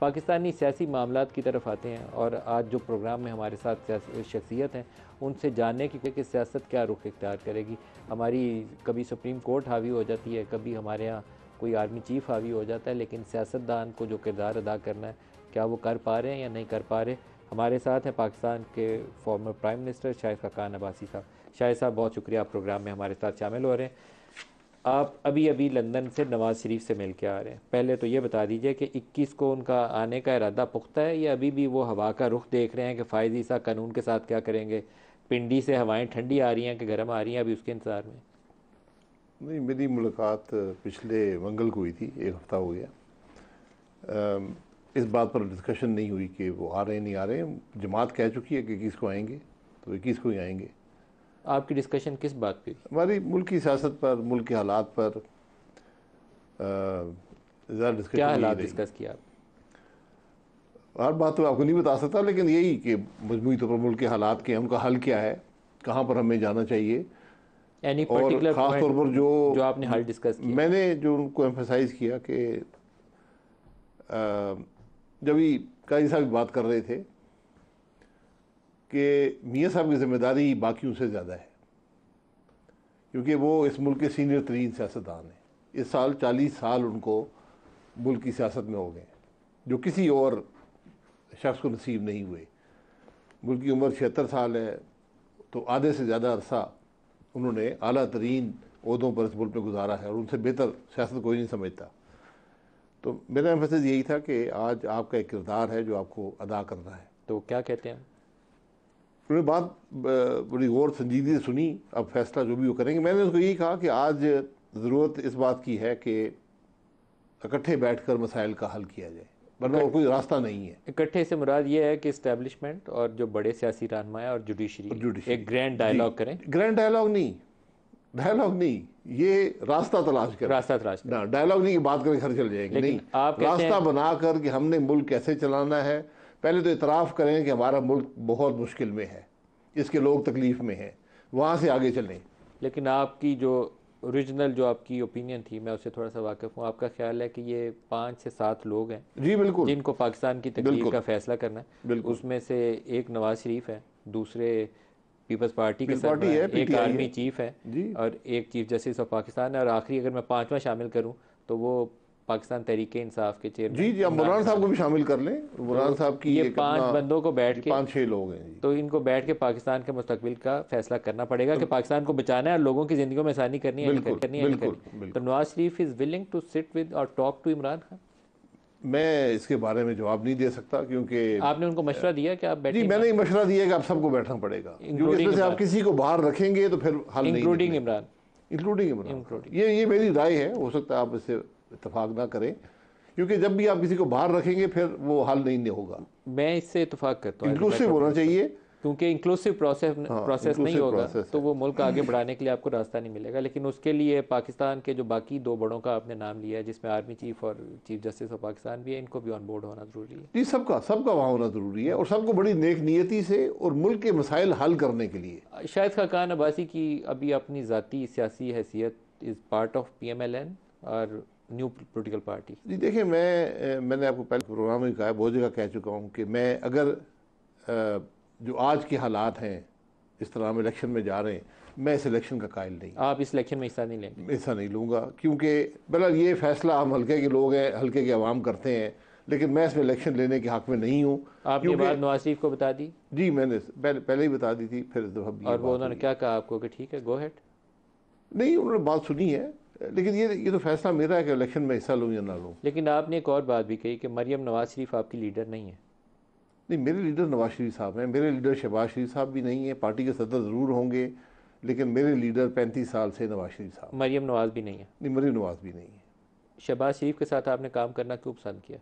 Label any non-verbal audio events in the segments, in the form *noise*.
पाकिस्तानी सियासी मामला की तरफ आते हैं और आज जो प्रोग्राम में हमारे साथ शख्सियत हैं उनसे जानने की कि सियासत क्या रुख इख्तियार करेगी हमारी कभी सुप्रीम कोर्ट हावी हो जाती है कभी हमारे यहाँ कोई आर्मी चीफ हावी हो जाता है लेकिन सियासतदान को जो किरदार अदा करना है क्या वो कर पा रहे हैं या नहीं कर पा रहे हमारे साथ हैं पाकिस्तान के former prime minister Shahid Khan Abbasi साहब शाहिद साहब बहुत शुक्रिया आप प्रोग्राम में हमारे साथ शामिल हो रहे हैं आप अभी अभी लंदन से नवाज़ शरीफ से मिल के आ रहे हैं पहले तो ये बता दीजिए कि 21 को उनका आने का इरादा पुख्ता है या अभी भी वो हवा का रुख देख रहे हैं कि फ़ायद ईसा कानून के साथ क्या करेंगे पिंडी से हवाएं ठंडी आ रही हैं कि गर्म आ रही हैं अभी उसके इंतज़ार में नहीं मेरी मुलाकात पिछले मंगल को हुई थी एक हफ़्ता हो गया इस बात पर डिस्कशन नहीं हुई कि वो आ रहे हैं नहीं आ रहे हैं जमात कह चुकी है कि इक्कीस को आएंगे तो इक्कीस को ही आएंगे आपकी डिस्कशन किस बात पे हमारी मुल्क की सियासत पर मुल्क के हालात पर क्या हालात डिस्कस किया आप हर बात तो आपको नहीं बता सकता लेकिन यही कि मजमू तौर पर मुल्क के हालात के उनका हल क्या है कहाँ पर हमें जाना चाहिए एनी और ख़ास तौर पर जो जो आपने हल डिस्कस किया मैंने जो उनको एम्फोसाइज किया कि जब ही कई साहब बात कर रहे थे कि मियाँ साहब की जिम्मेदारी बाकियों से ज़्यादा है क्योंकि वो इस मुल्क के सीनियर तरीन सियासतदान हैं इस साल चालीस साल उनको मुल्क की सियासत में हो गए जो किसी और शख्स को नसीब नहीं हुए मुल्क की उम्र छिहत्तर साल है तो आधे से ज़्यादा अरसा उन्होंने अला तरीन उहदों पर इस मुल्क में गुजारा है और उनसे बेहतर सियासत कोई नहीं समझता तो मेरा एम्फेसिस यही था कि आज आपका एक किरदार है जो आपको अदा करना है तो क्या कहते हैं उन्होंने बात बड़ी गौर संजीदगी से सुनी अब फैसला जो भी वो करेंगे मैंने उसको यही कहा कि आज ज़रूरत इस बात की है कि इकट्ठे बैठ कर मसाइल का हल किया जाए वरना और कोई रास्ता नहीं है इकट्ठे से मुराद ये है कि इस्टेबलिशमेंट और जो बड़े सियासी रहनमाय और जुडिशरी एक ग्रैंड डायलॉग करें ग्रैंड डायलॉग नहीं डायलॉग नहीं ये रास्ता तलाश कर रास्ता तलाश ना डायलॉग नहीं की बात करके घर चल जाएंगे नहीं आप रास्ता बना कर कि हमने मुल्क कैसे चलाना है पहले तो इतराफ़ करें कि हमारा मुल्क बहुत मुश्किल में है इसके लोग तकलीफ़ में हैं वहाँ से आगे चलें लेकिन आपकी जो औरिजिनल जो आपकी ओपिनियन थी मैं उससे थोड़ा सा वाकिफ़ हूँ आपका ख्याल है कि ये पाँच से सात लोग हैं जी बिल्कुल जिनको पाकिस्तान की तकलीफ का फैसला करना है उसमें से एक नवाज शरीफ है दूसरे पीपल्स पार्टी के पार्टी है, है, एक आर्मी है। चीफ है और एक चीफ जस्टिस ऑफ पाकिस्तान है और आखिरी अगर मैं पाँचवा शामिल करूँ तो वो पाकिस्तान तहरीक इंसाफ के चेयरमैन जी जी आप बुरान साहब को भी शामिल कर लें बुरान तो साहब की ये पांच बंदों को बैठ के पांच छह लोग हैं तो इनको बैठ के पाकिस्तान के मुस्तकबिल का फैसला करना पड़ेगा तो कि पाकिस्तान को बचाना है और लोगों की जिंदगी में आसानी करनी है करनी है तो Nawaz Sharif is willing to sit with और टॉक टू इमरान खान मैं इसके बारे में जवाब नहीं दे सकता क्योंकि आपने उनको मशवरा दिया कि आप बैठे मैंने मशवरा दिया कि आप सबको बैठना पड़ेगा क्योंकि से आप किसी को बाहर रखेंगे तो फिर हल इंक्लूडिंग इमरान इंक्लूडिंग इमरान ये ये मेरी राय है हो सकता है आप इससे इतफाक ना करें क्योंकि जब भी आप किसी को बाहर रखेंगे फिर वो हल नहीं होगा मैं इससे इतफाक करता हूँ इंक्लूसिव होना चाहिए क्योंकि इंक्लूसिव प्रोसेस हाँ, प्रोसेस नहीं होगा तो वो मुल्क आगे बढ़ाने के लिए आपको रास्ता नहीं मिलेगा लेकिन उसके लिए पाकिस्तान के जो बाकी दो बड़ों का आपने नाम लिया है जिसमें आर्मी चीफ और चीफ जस्टिस ऑफ पाकिस्तान भी है इनको भी ऑन बोर्ड होना ज़रूरी है जी सबका सबका वहाँ होना ज़रूरी है और सबको बड़ी नेक नीयति से और मुल्क के मसाइल हल करने के लिए शायद खाकान अब्बासी की अभी अपनी ज़ाती सियासी हैसियत is part of P M L N और न्यू पोलिटिकल पार्टी जी देखिए मैं मैंने आपको पहले प्रोग्राम में कहा बहुत जगह कह चुका हूँ कि मैं अगर जो आज के हालात हैं इस तरह हम इलेक्शन में जा रहे हैं मैं इस इलेक्शन का कायल नहीं आप इस इलेक्शन में हिस्सा नहीं लेंगे हिस्सा नहीं लूँगा क्योंकि बहरहाल ये फैसला हम हल्के के लोग हैं हल्के के आवाम करते हैं लेकिन मैं इसमें इलेक्शन लेने के हक में नहीं हूँ आपने बात नवाज शरीफ को बता दी जी मैंने पहले पहले ही बता दी थी फिर और वो उन्होंने क्या कहा आपको कि ठीक है गो हेड नहीं उन्होंने बात सुनी है लेकिन ये ये तो फैसला मेरा है कि इलेक्शन में हिस्सा लूँ या ना लूँ लेकिन आपने एक और बात भी कही कि मरियम नवाज शरीफ आपकी लीडर नहीं है नहीं मेरे लीडर नवाज शरीफ साहब हैं मेरे लीडर शहबाज शरीफ साहब भी नहीं है पार्टी के सदर ज़रूर होंगे लेकिन मेरे लीडर पैंतीस साल से नवाज शरीफ साहब मरियम नवाज भी नहीं है नहीं मरियम नवाज भी नहीं है शहबाज शरीफ के साथ आपने काम करना क्यों पसंद किया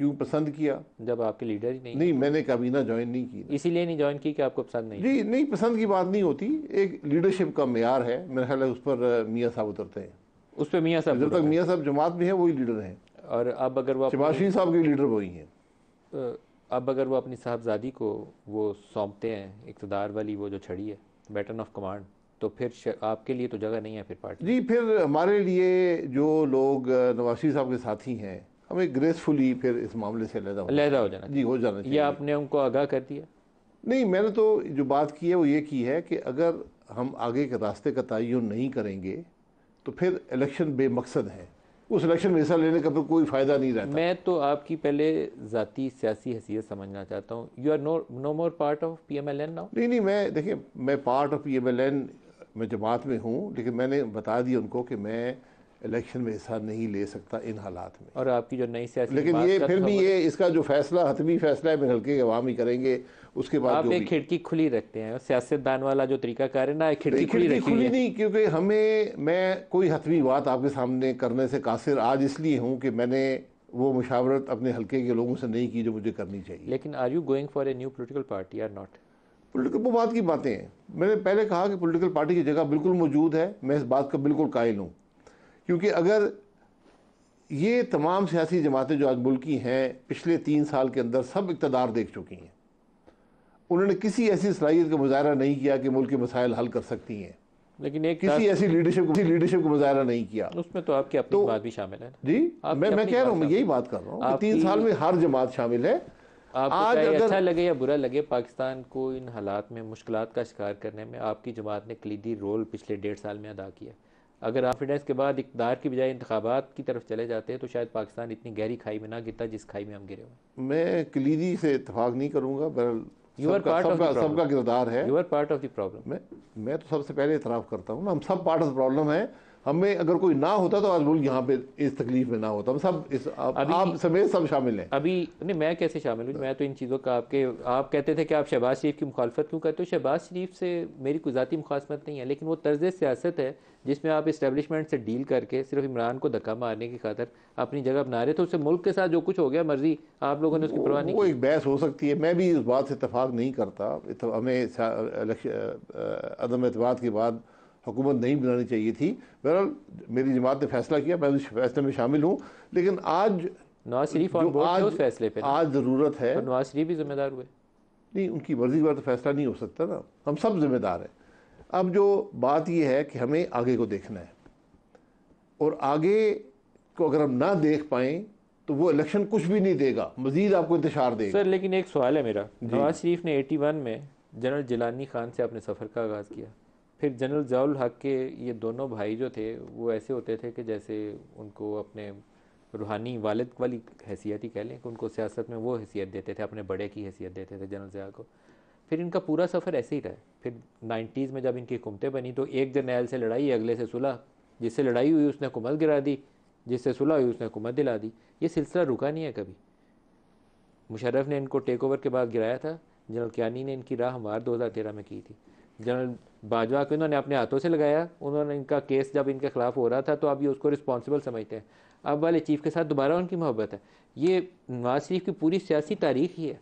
क्यों पसंद किया जब आपके लीडर ही नहीं नहीं मैंने काबीना ज्वाइन नहीं की इसीलिए नहीं ज्वाइन की कि आपको पसंद नहीं जी नहीं पसंद की बात नहीं होती एक लीडरशिप का मैार है मेरा ख्याल है उस पर मियाँ साहब उतरते हैं उस पर मियाँ साहब जब तक मियाँ साहब जमात में है वही लीडर हैं और अब अगर वो शबाशीन साहब के लीडर वही हैं अब अगर वो अपनी साहबजादी को वो सौंपते हैं इकतदार वाली वो जो छड़ी है बैटन ऑफ कमांड तो फिर आपके लिए तो जगह नहीं है फिर पार्टी जी फिर हमारे लिए जो लोग नवासी साहब के साथी हैं हमें ग्रेसफुली फिर इस मामले से लहदा हो जाना जी हो जाना चाहिए या आपने उनको आगाह कर दिया नहीं मैंने तो जो बात की है वो ये की है कि अगर हम आगे के रास्ते का तयन नहीं करेंगे तो फिर इलेक्शन बेमकसद है उस इलेक्शन में हिस्सा लेने का फिर तो कोई फ़ायदा नहीं रहता मैं तो आपकी पहले ज़ाती सियासी हैसियत समझना चाहता हूँ you are no no more part of P M L N now नहीं नहीं मैं देखिए मैं part of P M L N में जमात में हूँ लेकिन मैंने बता दिया उनको कि मैं इलेक्शन में हिस्सा नहीं ले सकता इन हालात में और आपकी जो नई सियासी लेकिन ये फिर भी ये इसका जो फैसला हतमी फैसला है हल्के के अवाम ही करेंगे उसके बाद आप एक खिड़की खुली रखते हैं सियासतदान वाला जो तरीका है ना खिड़की खुली रखी खुली नहीं क्योंकि हमें मैं कोई हतमी बात आपके सामने करने से कासिर आज इसलिए हूँ कि मैंने वो मुशावरत अपने हल्के के लोगों से नहीं की जो मुझे करनी चाहिए लेकिन are you going for a new political party or not political वो बात की बातें हैं मैंने पहले कहा कि पोलिटिकल पार्टी की जगह बिल्कुल मौजूद है मैं इस बात का बिल्कुल कायल हूँ क्योंकि अगर ये तमाम सियासी जमातें जो आज मुल्की हैं पिछले तीन साल के अंदर सब इकतदार देख चुकी हैं उन्होंने किसी ऐसी सलाहियत का मुजाहरा नहीं किया कि मुल्क के मसाइल हल कर सकती हैं लेकिन एक किसी ऐसी लीडरशिप को लीडरशिप को मुजाहरा नहीं किया उसमें तो आपकी अपनी तो, बात भी शामिल है जी मैं मैं कह रहा हूँ यही बात कर रहा हूँ तीन साल में हर जमात शामिल है आज अगर अच्छा लगे या बुरा लगे पाकिस्तान को इन हालात में मुश्किल का शिकार करने में आपकी जमात ने कलीदी रोल पिछले डेढ़ साल में अदा किया अगर कॉन्फिडेंस के बाद इकदार की बजाय इंतबात की तरफ चले जाते हैं तो शायद पाकिस्तान इतनी गहरी खाई में ना गिरता जिस खाई में हम गिरे हुए मैं कलीदी से इतफाक नहीं करूँगा बहरल सबका किरदार है you are part of the problem मैं तो सबसे पहले इतराफ़ करता हूँ ना हम सब पार्ट ऑफ द प्रॉब्लम है हमें अगर कोई ना होता तो आज मुल्क यहाँ पे इस तकलीफ में ना होता हम सब इस आप, आप समेत सब शामिल हैं अभी नहीं मैं कैसे शामिल हूँ हाँ। मैं तो इन चीज़ों का आपके आप कहते थे कि आप शहबाज शरीफ की मुखालफत क्यों करते हो शहबाज शरीफ से मेरी कोई ज़ाती मुखासमत नहीं है लेकिन वो तर्ज सियासत है जिसमें आप इस्टेबलिशमेंट से डील करके सिर्फ इमरान को धक्का मारने की खातर अपनी जगह बना रहे थे उससे मुल्क के साथ जो कुछ हो गया मर्जी आप लोगों ने उसकी परवाह नहीं वो एक बहस हो सकती है मैं भी इस बात से इतफाक़ नहीं करता हमें अदम अतवाद के बाद हुकूमत नहीं बनानी चाहिए थी बहरहाल मेरी जमात ने फैसला किया मैं उस फैसले में शामिल हूँ लेकिन आज नवाज शरीफ और आज, उस फैसले पे आज ज़रूरत है नवाज शरीफ भी जिम्मेदार हुए नहीं उनकी मर्ज़ी के बाद तो फैसला नहीं हो सकता ना हम सब जिम्मेदार हैं अब जो बात यह है कि हमें आगे को देखना है और आगे को अगर हम ना देख पाएँ तो वो इलेक्शन कुछ भी नहीं देगा मजीद आपको इंतजार देगा सर लेकिन एक सवाल है मेरा नवाज शरीफ ने एटी वन में जनरल जिलानी खान से अपने सफ़र का आगाज़ किया फिर जनरल जाउल हक के ये दोनों भाई जो थे वो ऐसे होते थे कि जैसे उनको अपने रूहानी वालद वाली हैसियत ही कह लें कि उनको सियासत में वो हैसियत देते थे अपने बड़े की हैसियत देते थे जनरल ज़िया को फिर इनका पूरा सफ़र ऐसे ही रहा फिर नाइन्टीज़ में जब इनकी हुकूमतें बनी तो एक जरनेल से लड़ाई अगले से सुलह जिससे लड़ाई हुई उसने हुकूमत गिरा दी जिससे सुलह हुई उसने हुकूमत दिला दी ये सिलसिला रुका नहीं है कभी मुशरफ ने इनको टेक ओवर के बाद गिराया था जनरल क्यानी ने इनकी राह हमार दो हज़ार तेरह में की थी जनरल बाजवा को इन्होंने अपने हाथों से लगाया उन्होंने इनका केस जब इनके खिलाफ हो रहा था तो अब ये उसको रिस्पॉन्सिबल समझते हैं अब वाले चीफ के साथ दोबारा उनकी मोहब्बत है ये नवाज शरीफ की पूरी सियासी तारीख ही है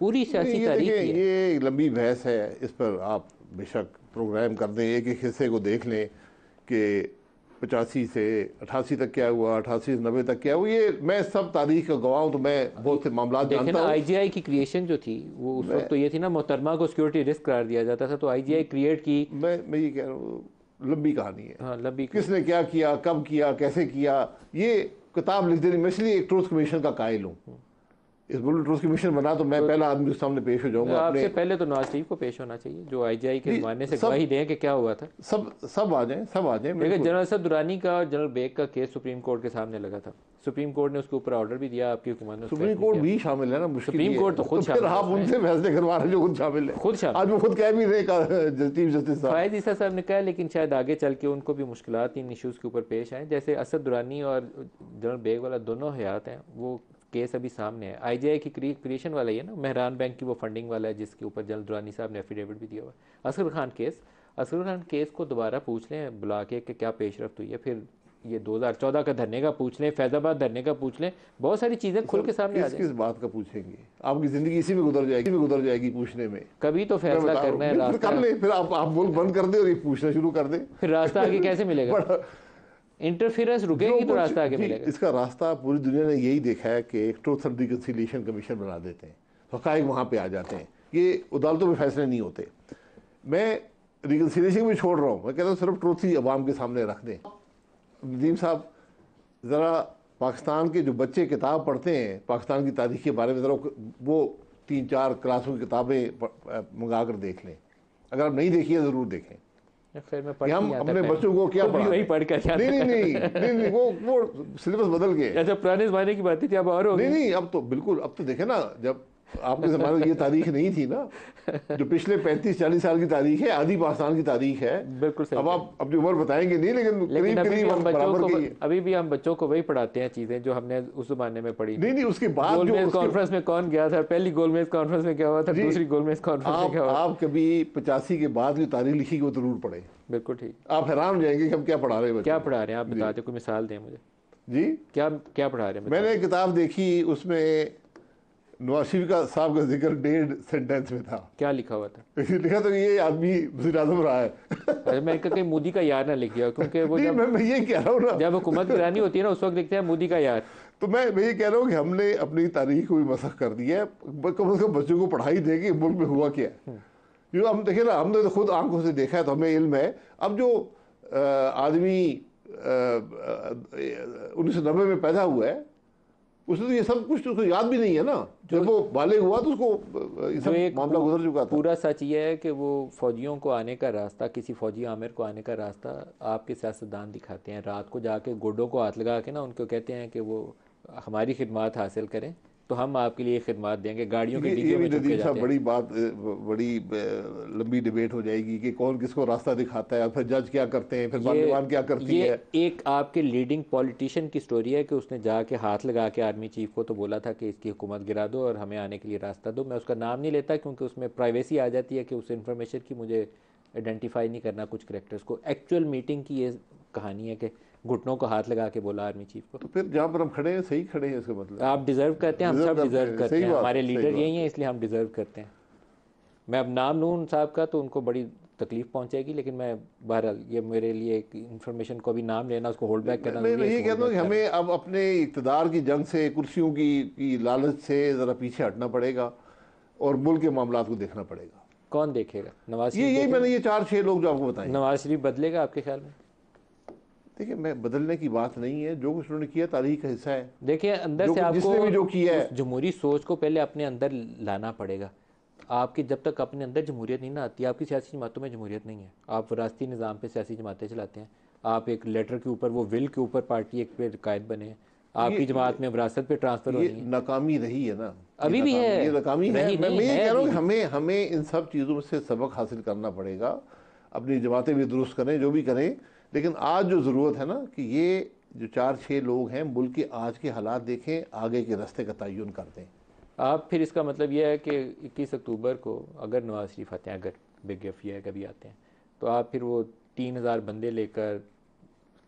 पूरी सियासी तारीख ही ये लंबी बहस है इस पर आप बेशक प्रोग्राम कर दें एक एक हिस्से को देख लें कि पचासी से अठासी तक क्या हुआ अठासी से नब्बे तक क्या हुआ ये मैं सब तारीख का गवाह हूँ तो मैं बहुत से मामला जानता हूँ आईजीआई की क्रिएशन जो थी वो उस वक्त तो ये थी ना मोहतरमा को सिक्योरिटी रिस्क करार दिया जाता था तो आईजीआई क्रिएट की मैं मैं ये कह रहा हूँ लंबी कहानी है हाँ लंबी किसने क्या किया कब किया कैसे किया ये किताब लिख देने मैं इसलिए एक ट्रूथ कमीशन का कायल हूँ इस बुलेट प्रूफ कमीशन बना तो मैं तो पहला आदमी सामने पेश हो जाऊंगा तो आपसे पहले तो नवाज शरीफ को पेश होना चाहिए जो आईजीआई के जमाने से गवाही दें कि क्या हुआ था सब सब आ जाए सब आ जाए लेकिन जनरल सर दुरानी का और जनरल बेग का केस सुप्रीम कोर्ट के सामने लगा था सुप्रीम कोर्ट ने उसके ऊपर ऑर्डर भी दिया आपकी हुकूमत ने सुप्रीम कोर्ट भी शामिल है ना सुप्रीम कोर्ट तो खुद तो शामिल आप उनसे फैसले करवा रहे जो खुद शामिल है खुद शामिल आज वो खुद कह भी रहे चीफ जस्टिस साहब फायद ईसा साहब ने कहा लेकिन शायद आगे चल के उनको भी मुश्किल इन इशूज़ के ऊपर पेश आए जैसे असद दुरानी और जनरल बेग वाला दोनों हयात हैं वो केस अभी सामने है आईजीआई की क्रिएशन वाला ही है ना मेहरान बैंक की वो फंडिंग वाला है जिसके ऊपर जनरल दुरानी साहब ने एफिडेविट भी दिया हुआ असगर खान केस असगर खान केस को दोबारा पूछ लें बुला के कि क्या पेशरफ हुई तो है फिर ये 2014 का धरने का पूछ लें फैजाबाद धरने का पूछ लें बहुत सारी चीज़ें खुल के सामने किस किस बात का पूछेंगे आपकी ज़िंदगी इसी में गुजर जाएगी में गुजर जाएगी पूछने में कभी तो फैसला करना है फिर आप आप मुल्क बंद कर दे और ये पूछना शुरू कर दे फिर रास्ता आगे कैसे मिलेगा *laughs* इंटरफेरेंस रुकेगी तो रास्ता आगे मिलेगा इसका रास्ता पूरी दुनिया ने यही देखा है कि एक ट्रूथ एंड कमीशन बना देते हैं हकाइक वहाँ पर आ जाते हैं ये अदालतों में फैसले नहीं होते मैं रिकन्सिलेशन भी छोड़ रहा हूँ मैं कहता हूँ सिर्फ ट्रूथ ही अवाम के सामने रख दें नदीम साहब ज़रा पाकिस्तान के जो बच्चे किताब पढ़ते हैं पाकिस्तान की तारीख के बारे में ज़रा वो तीन चार क्लासों की किताबें मंगा कर देख लें अगर आप नहीं देखिए ज़रूर देखें फिर मैं हम अपने बच्चों को क्या तो वही पढ़ कर नहीं नहीं नहीं, नहीं नहीं वो वो सिलेबस बदल गया अच्छा पुराने जमाने की बात थी अब और नहीं नहीं अब तो बिल्कुल अब तो देखे ना जब आपके ज़माने तो में ये तारीख नहीं थी ना जो पिछले पैंतीस चालीस साल की तारीख है आधी पाकिस्तान की तारीख है बिल्कुल सही अब आप अपनी उम्र बताएंगे नहीं लेकिन, करीब, अभी, करीब भी हम बच्चों को, अभी भी हम बच्चों को वही पढ़ाते हैं चीज़ें जो हमने उस जमाने में पढ़ी नहीं नहीं उसके बाद गोलमेज कॉन्फ्रेंस में कौन गया था पहली गोलमेज कॉन्फ्रेंस में क्या हुआ था दूसरी गोलमेज कॉन्फ्रेंस में क्या हुआ आप कभी पचासी के बाद जो तारीख लिखी वो तो जरूर पढ़े बिल्कुल ठीक आप हैरान जाएंगे कि हम क्या पढ़ा रहे हैं क्या पढ़ा रहे हैं आप बताते कोई मिसाल दें मुझे जी क्या क्या पढ़ा रहे हैं मैंने किताब देखी उसमें नवाज शरीफ का साहब का जिक्र डेढ़ सेंटेंस में था क्या लिखा हुआ था *laughs* लिखा तो ये आदमी वजी अजम रहा है *laughs* अरे मैं कहीं मोदी का यार ना लिख गया क्योंकि वो *laughs* जब, मैं, मैं ये कह रहा हूँ ना जब हुकूमत गिरानी होती है ना उस वक्त देखते हैं मोदी का यार तो मैं मैं ये कह रहा हूँ कि हमने अपनी तारीख को भी मसख कर दी है कम अज़ कम बच्चों को पढ़ाई दे कि मुल्क में हुआ क्या जो हम्म। हम देखे ना हमने तो खुद आंखों से देखा है तो हमें इल्म है अब जो आदमी उन्नीस सौ नब्बे में पैदा हुआ है उसने तो ये सब कुछ तो उसको याद भी नहीं है ना तो जब वो बालिग हुआ तो उसको ये तो मामला गुजर चुका था पूरा सच ये है कि वो फौजियों को आने का रास्ता किसी फौजी आमिर को आने का रास्ता आपके सियासतदान दिखाते हैं रात को जाके गोडों को हाथ लगा के ना उनको कहते हैं कि वो हमारी खिदमत हासिल करें तो हम आपके लिए खिदमत देंगे गाड़ियों के ये भी नदीम साहब बड़ी बात बड़ी लंबी डिबेट हो जाएगी कि कौन किसको रास्ता दिखाता है फिर जज क्या करते हैं फिर क्या करती है एक आपके लीडिंग पॉलिटिशियन की स्टोरी है कि उसने जाके हाथ लगा के आर्मी चीफ को तो बोला था कि इसकी हुकूमत गिरा दो और हमें आने के लिए रास्ता दो मैं उसका नाम नहीं लेता क्योंकि उसमें प्राइवेसी आ जाती है कि उस इंफॉर्मेशन की मुझे आइडेंटिफाई नहीं करना कुछ करेक्टर्स को एक्चुअल मीटिंग की ये कहानी है कि घुटनों को हाथ लगा के बोला आर्मी चीफ को तो फिर जहाँ पर हम खड़े हैं सही खड़े हैं इसका मतलब आप डिजर्व करते हैं हम सब डिजर्व करते हैं हमारे लीडर यही हैं इसलिए हम डिजर्व करते हैं मैं अब नाम लूँ उन साहब का तो उनको बड़ी तकलीफ पहुंचेगी लेकिन मैं बहरहाल ये मेरे लिए एक इन्फॉर्मेशन को भी नाम लेना उसको होल्ड बैक करना मैं ये कहता हूँ कि अच्छा हमें अब अपने इकतदार की जंग से कुर्सियों की, की लालच से ज़रा पीछे हटना पड़ेगा और मुल्क के मामला को देखना पड़ेगा कौन देखेगा नवाज ये यही मैंने ये चार छः लोग जो आपको बताए नवाज शरीफ बदलेगा आपके ख्याल में देखिए मैं बदलने की बात नहीं है जो कुछ उन्होंने किया तारीख का हिस्सा है देखिए अंदर से आपको भी जो किया है जमहूरी सोच को पहले अपने अंदर लाना पड़ेगा आपकी जब तक अपने अंदर जमहूरियत नहीं ना आती आपकी सियासी जमातों में जमहूरियत नहीं है आप वरासती निज़ाम पर सियासी जमातें चलाते हैं आप एक लेटर के ऊपर वो विल के ऊपर पार्टी एक पर कायद बने हैं आपकी जमात में विरासत पे ट्रांसफर हो रही नाकामी रही है ना अभी भी है ये नाकामी है मैं ये कह रहा हूँ हमें हमें इन सब चीज़ों से सबक हासिल करना पड़ेगा अपनी जमातें भी दुरुस्त करें जो भी करें लेकिन आज जो ज़रूरत है ना कि ये जो चार छः लोग हैं मुल्क के आज के हालात देखें आगे के रास्ते का तयन कर दें आप फिर इसका मतलब यह है कि इक्कीस अक्टूबर को अगर नवाज शरीफ आते हैं अगर बिग एफिया कभी आते हैं तो आप फिर वो तीन हज़ार बंदे लेकर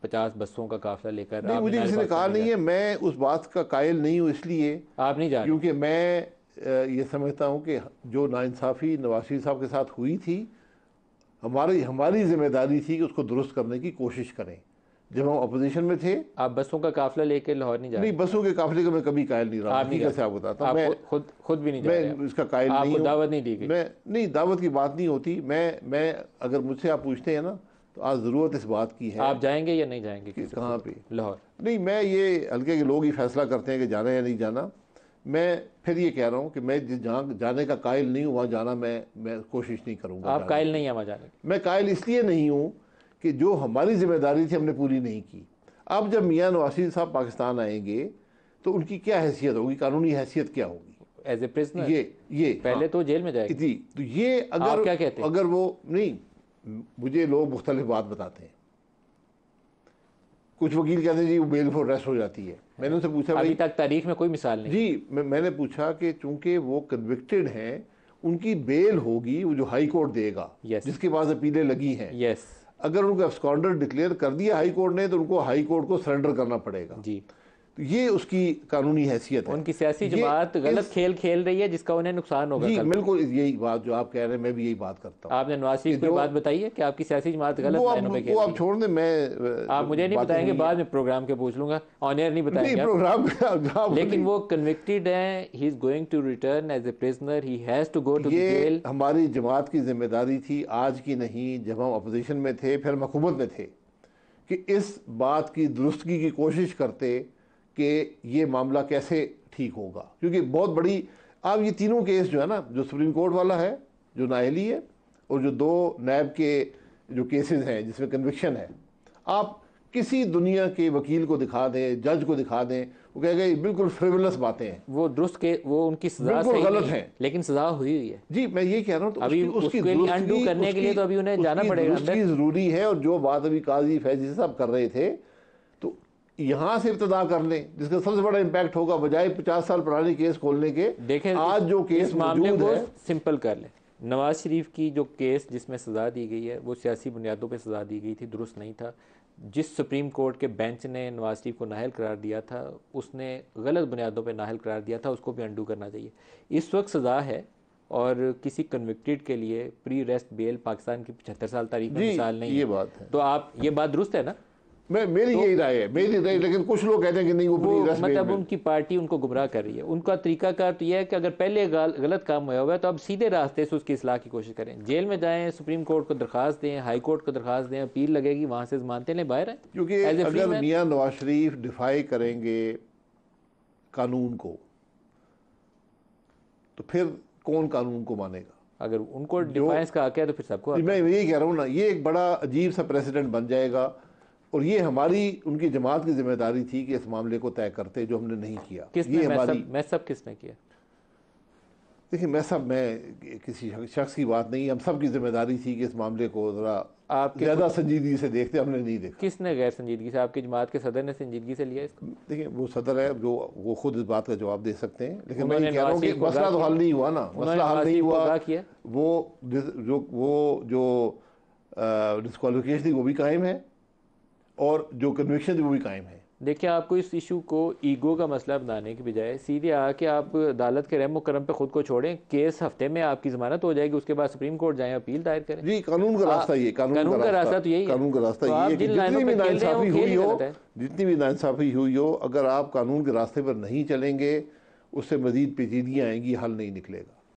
पचास बसों का काफिला लेकर नहीं मुझे किसी ने कहा नहीं है मैं उस बात का कायल नहीं हूँ इसलिए आप नहीं जा क्योंकि मैं ये समझता हूँ कि जो नाइंसाफ़ी नवाज शरीफ साहब के साथ हुई थी हमारी हमारी जिम्मेदारी थी कि उसको दुरुस्त करने की कोशिश करें जब हम अपोजिशन में थे आप बसों का काफिला लेके लाहौर नहीं जा नहीं बसों के काफिले का मैं कभी कायल नहीं रहा आप कैसे आप बताता हूँ खुद खुद भी नहीं मैं इसका कायल नहीं दावत नहीं दी गई मैं नहीं दावत की बात नहीं होती मैं मैं अगर मुझसे आप पूछते हैं ना तो आज ज़रूरत इस बात की है आप जाएंगे या नहीं जाएंगे कहाँ पे लाहौर नहीं मैं ये हल्के के लोग ही फैसला करते हैं कि जाना या नहीं जाना मैं फिर ये कह रहा हूँ कि मैं जहाँ जाने का कायल नहीं हूँ वहाँ जाना मैं मैं कोशिश नहीं करूँगा आप कायल नहीं है वहाँ जाने मैं कायल इसलिए नहीं हूँ कि जो हमारी जिम्मेदारी थी हमने पूरी नहीं की अब जब मियाँ नवासी साहब पाकिस्तान आएंगे तो उनकी क्या हैसियत होगी कानूनी हैसियत क्या होगी एज ए प्रिजनर ये ये पहले हाँ, तो जेल में जाएगी जी तो ये अगर क्या कहते हैं अगर वो नहीं मुझे लोग मुख्तलिफ बात बताते हैं कुछ वकील कहते हैं जी बेल फॉर रेस्ट हो जाती है मैंने उनसे पूछा अभी तक तारीख में कोई मिसाल नहीं जी मैं, मैंने पूछा कि चूंकि वो कन्विक्टेड हैं उनकी बेल होगी वो जो हाई कोर्ट देगा yes. जिसके पास अपीलें लगी हैं yes. अगर उनको एब्सकॉन्डर डिक्लेयर कर दिया हाई कोर्ट ने तो उनको हाई कोर्ट को सरेंडर करना पड़ेगा जी ये उसकी कानूनी हैसियत है उनकी सियासी जमात गलत खेल खेल रही है जिसका उन्हें नुकसान होगा जी बिल्कुल यही बात जो आप कह रहे हैं मैं भी यही बात करता हूँ आपने नवासी की बात बताई है कि आपकी सियासी जमात गलत वो आप, छोड़ दें मैं आप मुझे नहीं बताएंगे बाद में प्रोग्राम के पूछ लूंगा ऑन एयर नहीं बताएंगे प्रोग्राम लेकिन वो कन्विक्टेड है he is going to return as a prisoner he has to go to jail हमारी जमात की जिम्मेदारी थी आज की नहीं जब हम अपोजिशन में थे फिर हम हुकूमत में थे कि इस बात की दुरुस्तगी की कोशिश करते कि ये मामला कैसे ठीक होगा क्योंकि बहुत बड़ी अब ये तीनों केस जो है ना जो सुप्रीम कोर्ट वाला है जो नाहली है और जो दो नैब के जो केसेस हैं जिसमें कन्विक्शन है आप किसी दुनिया के वकील को दिखा दें जज को दिखा दें वो कहेगा ये बिल्कुल फ्रिवलस बातें हैं वो दुरुस्त के वो उनकी सजा सही गलत है लेकिन सजा हुई हुई है जी मैं ये कह रहा हूँ तो अभी उसकी, उसकी करने उसकी, के लिए तो अभी उन्हें जाना पड़ेगा जरूरी है और जो बात अभी काजी फैजी साहब कर रहे थे यहाँ से इब्तदा कर लें जिसका सबसे बड़ा इम्पैक्ट होगा बजाय पचास साल पुराने केस खोलने के देखें आज जो केस मामले को सिंपल कर लें नवाज शरीफ की जो केस जिसमें सज़ा दी गई है वो सियासी बुनियादों पर सज़ा दी गई थी दुरुस्त नहीं था जिस सुप्रीम कोर्ट के बेंच ने नवाज शरीफ को नाहल करार दिया था उसने गलत बुनियादों पर नाहल करार दिया था उसको भी अंडू करना चाहिए इस वक्त सज़ा है और किसी कन्विक्टेड के लिए प्री रेस्ट बेल पाकिस्तान की पचहत्तर साल तारीख में नहीं ये बात है तो आप ये बात दुरुस्त है ना मैं मेरी तो, यही राय है मेरी राय तो लेकिन कुछ लोग कहते हैं कि नहीं वो, वो मतलब उनकी पार्टी उनको गुमराह कर रही है उनका तरीकाकार तो यह है कि अगर पहले गल, गलत काम हुआ हुआ है तो अब सीधे रास्ते से उसकी असलाह की कोशिश करें जेल में जाएं सुप्रीम कोर्ट को दरखास्त दें हाई कोर्ट को दरखास्त दें अपील लगेगी वहाँ से मानते लें बाहर आए क्योंकि अगर मियाँ नवाज शरीफ डिफाई करेंगे कानून को तो फिर कौन कानून को मानेगा अगर उनको डिफाइंस का हक है तो फिर सबको मैं यही कह रहा हूँ ना ये एक बड़ा अजीब सा प्रेसिडेंट बन जाएगा और ये हमारी उनकी जमात की जिम्मेदारी थी कि इस मामले को तय करते जो हमने नहीं किया ये हमारी सब किसने किया देखिए मैं सब मैं किसी शख्स की बात नहीं हम सब की जिम्मेदारी थी कि इस मामले को ज़रा आप ज़्यादा संजीदगी से देखते हमने नहीं देखा किसने गैर संजीदगी से आपकी जमात के सदर ने संजीदगी से लिया इसको देखिए वो सदर है जो वो खुद इस बात का जवाब दे सकते हैं लेकिन मैं कह रहा हूँ कि मसला तो हल नहीं हुआ ना मसला हल नहीं हुआ वो जो वो जो डिस्कवालिफिकेशन थी वो भी कायम है और जो कन्विक्शन थी वो भी कायम है देखिए आपको इस इशू को ईगो का मसला बनाने के बजाय सीधे आके आप अदालत के रहम करम पे खुद को छोड़ें केस हफ्ते में आपकी जमानत हो जाएगी उसके बाद सुप्रीम कोर्ट जाएं अपील दायर करें जी कानून का रास्ता ये कानून, तो कानून का रास्ता तो यही कानून का रास्ता ये जितनी भी नाइंसाफी हुई हो जितनी भी नाइंसाफी हुई हो अगर आप कानून के रास्ते पर नहीं चलेंगे उससे मजीद पेचीदगियाँ आएंगी हल नहीं निकलेगा